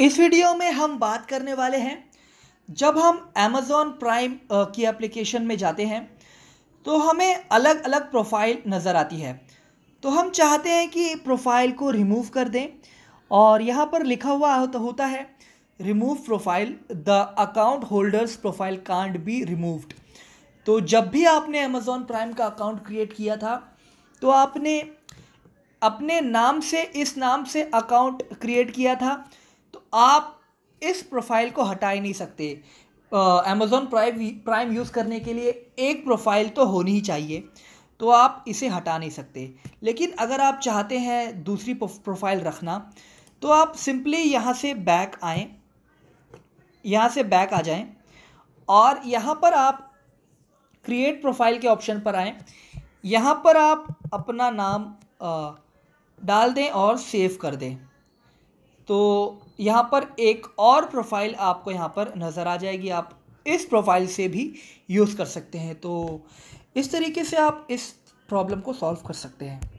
इस वीडियो में हम बात करने वाले हैं जब हम एमेज़ोन प्राइम की एप्लीकेशन में जाते हैं तो हमें अलग अलग प्रोफाइल नज़र आती है तो हम चाहते हैं कि प्रोफाइल को रिमूव कर दें और यहाँ पर लिखा हुआ तो होता है remove profile the account holders profile can't be removed तो जब भी आपने अमेज़ॉन प्राइम का अकाउंट क्रिएट किया था तो आपने अपने नाम से इस नाम से अकाउंट क्रिएट किया था आप इस प्रोफाइल को हटा ही नहीं सकते अमेज़ोन प्राइम प्राइम यूज़ करने के लिए एक प्रोफाइल तो होनी ही चाहिए तो आप इसे हटा नहीं सकते लेकिन अगर आप चाहते हैं दूसरी प्रोफाइल रखना तो आप सिंपली यहाँ से बैक आएँ यहाँ से बैक आ जाएँ और यहाँ पर आप क्रिएट प्रोफाइल के ऑप्शन पर आएँ यहाँ पर आप अपना नाम डाल दें और सेव कर दें तो यहाँ पर एक और प्रोफाइल आपको यहाँ पर नज़र आ जाएगी आप इस प्रोफाइल से भी यूज़ कर सकते हैं तो इस तरीके से आप इस प्रॉब्लम को सॉल्व कर सकते हैं